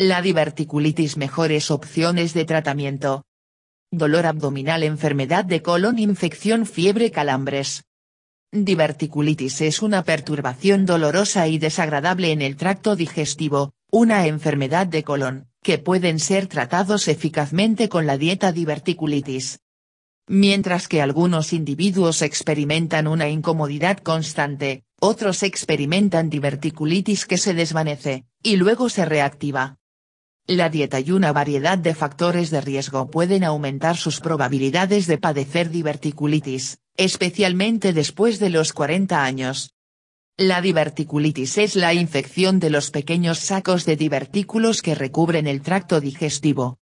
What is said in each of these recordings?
La diverticulitis mejores opciones de tratamiento. Dolor abdominal, enfermedad de colon, infección, fiebre, calambres. Diverticulitis es una perturbación dolorosa y desagradable en el tracto digestivo, una enfermedad de colon, que pueden ser tratados eficazmente con la dieta diverticulitis. Mientras que algunos individuos experimentan una incomodidad constante, otros experimentan diverticulitis que se desvanece, y luego se reactiva. La dieta y una variedad de factores de riesgo pueden aumentar sus probabilidades de padecer diverticulitis, especialmente después de los 40 años. La diverticulitis es la infección de los pequeños sacos de divertículos que recubren el tracto digestivo.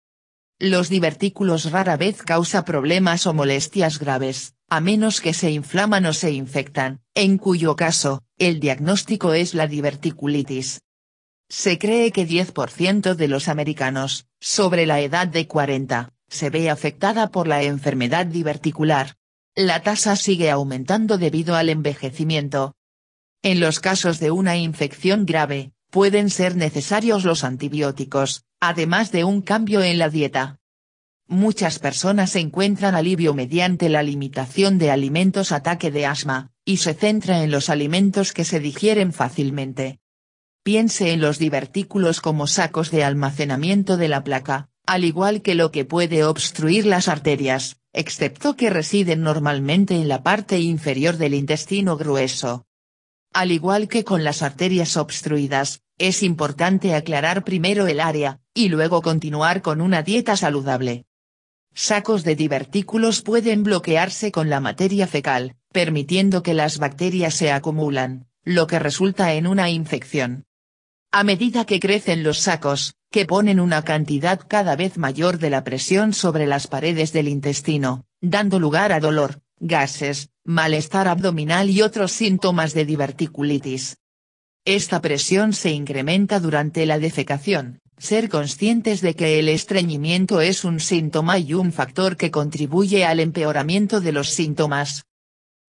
Los divertículos rara vez causa problemas o molestias graves, a menos que se inflaman o se infectan, en cuyo caso, el diagnóstico es la diverticulitis. Se cree que 10% de los americanos, sobre la edad de 40, se ve afectada por la enfermedad diverticular. La tasa sigue aumentando debido al envejecimiento. En los casos de una infección grave, pueden ser necesarios los antibióticos, además de un cambio en la dieta. Muchas personas encuentran alivio mediante la limitación de alimentos ataque de asma, y se centra en los alimentos que se digieren fácilmente, piense en los divertículos como sacos de almacenamiento de la placa, al igual que lo que puede obstruir las arterias, excepto que residen normalmente en la parte inferior del intestino grueso. Al igual que con las arterias obstruidas, es importante aclarar primero el área, y luego continuar con una dieta saludable. Sacos de divertículos pueden bloquearse con la materia fecal, permitiendo que las bacterias se acumulan, lo que resulta en una infección. A medida que crecen los sacos, que ponen una cantidad cada vez mayor de la presión sobre las paredes del intestino, dando lugar a dolor, gases, malestar abdominal y otros síntomas de diverticulitis. Esta presión se incrementa durante la defecación, ser conscientes de que el estreñimiento es un síntoma y un factor que contribuye al empeoramiento de los síntomas,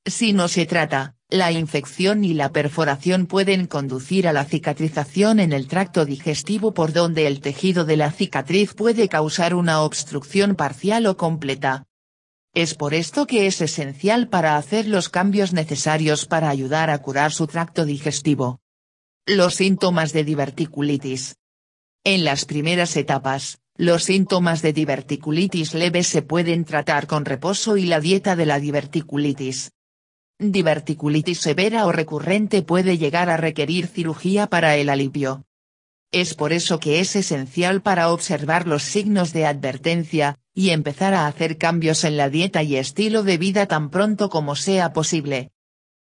si no se trata, la infección y la perforación pueden conducir a la cicatrización en el tracto digestivo por donde el tejido de la cicatriz puede causar una obstrucción parcial o completa. Es por esto que es esencial para hacer los cambios necesarios para ayudar a curar su tracto digestivo. Los síntomas de diverticulitis. En las primeras etapas, los síntomas de diverticulitis leve se pueden tratar con reposo y la dieta de la diverticulitis diverticulitis severa o recurrente puede llegar a requerir cirugía para el alivio. Es por eso que es esencial para observar los signos de advertencia, y empezar a hacer cambios en la dieta y estilo de vida tan pronto como sea posible.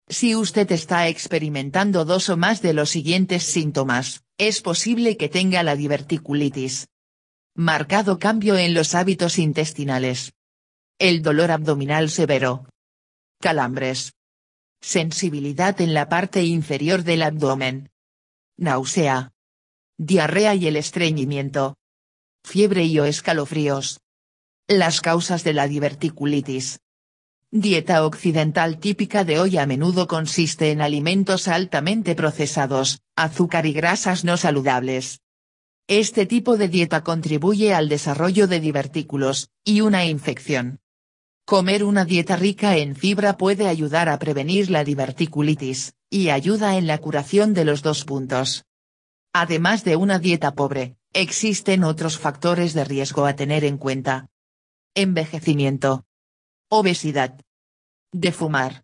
Si usted está experimentando dos o más de los siguientes síntomas, es posible que tenga la diverticulitis. Marcado cambio en los hábitos intestinales. El dolor abdominal severo. Calambres sensibilidad en la parte inferior del abdomen. Náusea. Diarrea y el estreñimiento. Fiebre y o escalofríos. Las causas de la diverticulitis. Dieta occidental típica de hoy a menudo consiste en alimentos altamente procesados, azúcar y grasas no saludables. Este tipo de dieta contribuye al desarrollo de divertículos, y una infección. Comer una dieta rica en fibra puede ayudar a prevenir la diverticulitis, y ayuda en la curación de los dos puntos. Además de una dieta pobre, existen otros factores de riesgo a tener en cuenta. Envejecimiento. Obesidad. De fumar.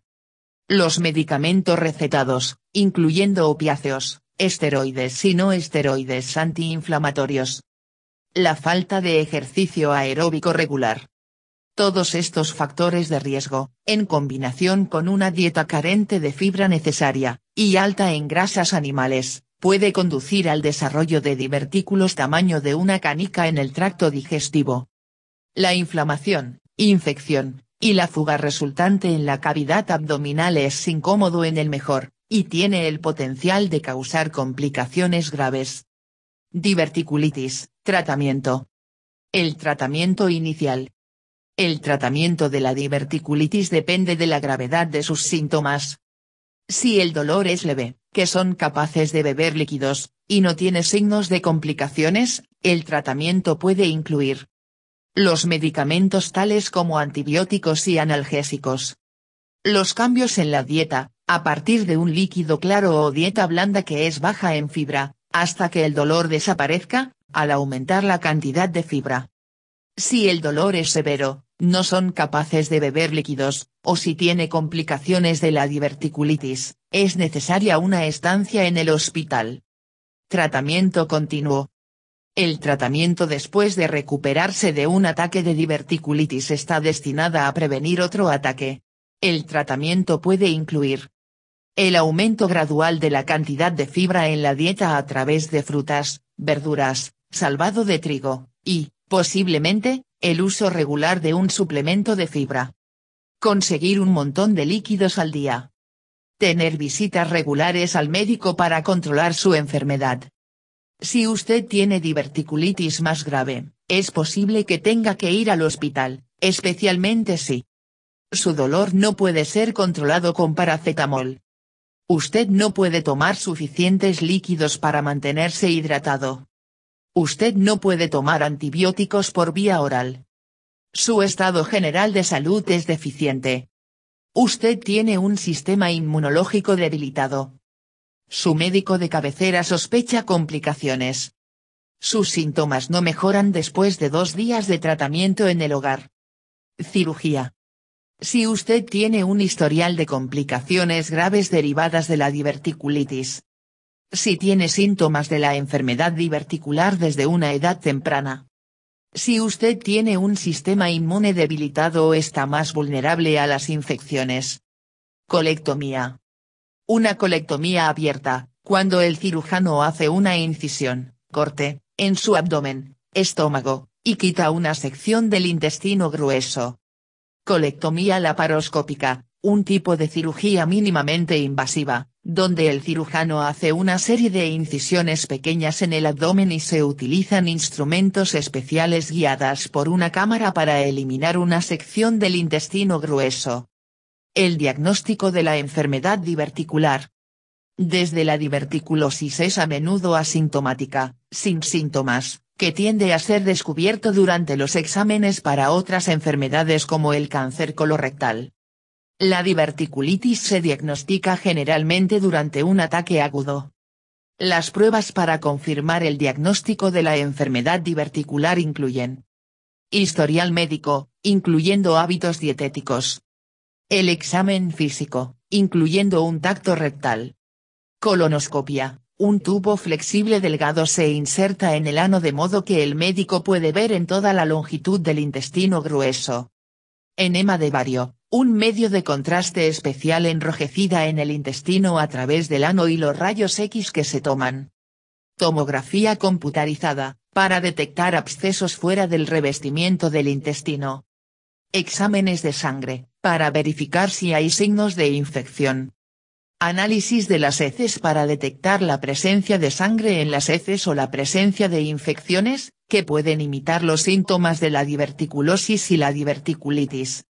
Los medicamentos recetados, incluyendo opiáceos, esteroides y no esteroides antiinflamatorios. La falta de ejercicio aeróbico regular. Todos estos factores de riesgo, en combinación con una dieta carente de fibra necesaria, y alta en grasas animales, puede conducir al desarrollo de divertículos tamaño de una canica en el tracto digestivo. La inflamación, infección, y la fuga resultante en la cavidad abdominal es incómodo en el mejor, y tiene el potencial de causar complicaciones graves. Diverticulitis, tratamiento. El tratamiento inicial, el tratamiento de la diverticulitis depende de la gravedad de sus síntomas. Si el dolor es leve, que son capaces de beber líquidos, y no tiene signos de complicaciones, el tratamiento puede incluir los medicamentos tales como antibióticos y analgésicos. Los cambios en la dieta, a partir de un líquido claro o dieta blanda que es baja en fibra, hasta que el dolor desaparezca, al aumentar la cantidad de fibra. Si el dolor es severo, no son capaces de beber líquidos, o si tiene complicaciones de la diverticulitis, es necesaria una estancia en el hospital. Tratamiento continuo. El tratamiento después de recuperarse de un ataque de diverticulitis está destinada a prevenir otro ataque. El tratamiento puede incluir el aumento gradual de la cantidad de fibra en la dieta a través de frutas, verduras, salvado de trigo, y, Posiblemente, el uso regular de un suplemento de fibra. Conseguir un montón de líquidos al día. Tener visitas regulares al médico para controlar su enfermedad. Si usted tiene diverticulitis más grave, es posible que tenga que ir al hospital, especialmente si su dolor no puede ser controlado con paracetamol. Usted no puede tomar suficientes líquidos para mantenerse hidratado. Usted no puede tomar antibióticos por vía oral. Su estado general de salud es deficiente. Usted tiene un sistema inmunológico debilitado. Su médico de cabecera sospecha complicaciones. Sus síntomas no mejoran después de dos días de tratamiento en el hogar. Cirugía. Si usted tiene un historial de complicaciones graves derivadas de la diverticulitis, si tiene síntomas de la enfermedad diverticular desde una edad temprana. Si usted tiene un sistema inmune debilitado o está más vulnerable a las infecciones. Colectomía. Una colectomía abierta, cuando el cirujano hace una incisión, corte, en su abdomen, estómago, y quita una sección del intestino grueso. Colectomía laparoscópica, un tipo de cirugía mínimamente invasiva, donde el cirujano hace una serie de incisiones pequeñas en el abdomen y se utilizan instrumentos especiales guiadas por una cámara para eliminar una sección del intestino grueso. El diagnóstico de la enfermedad diverticular. Desde la diverticulosis es a menudo asintomática, sin síntomas, que tiende a ser descubierto durante los exámenes para otras enfermedades como el cáncer colorectal. La diverticulitis se diagnostica generalmente durante un ataque agudo. Las pruebas para confirmar el diagnóstico de la enfermedad diverticular incluyen historial médico, incluyendo hábitos dietéticos, el examen físico, incluyendo un tacto rectal, colonoscopia, un tubo flexible delgado se inserta en el ano de modo que el médico puede ver en toda la longitud del intestino grueso. Enema de vario, un medio de contraste especial enrojecida en el intestino a través del ano y los rayos X que se toman. Tomografía computarizada, para detectar abscesos fuera del revestimiento del intestino. Exámenes de sangre, para verificar si hay signos de infección. Análisis de las heces para detectar la presencia de sangre en las heces o la presencia de infecciones, que pueden imitar los síntomas de la diverticulosis y la diverticulitis.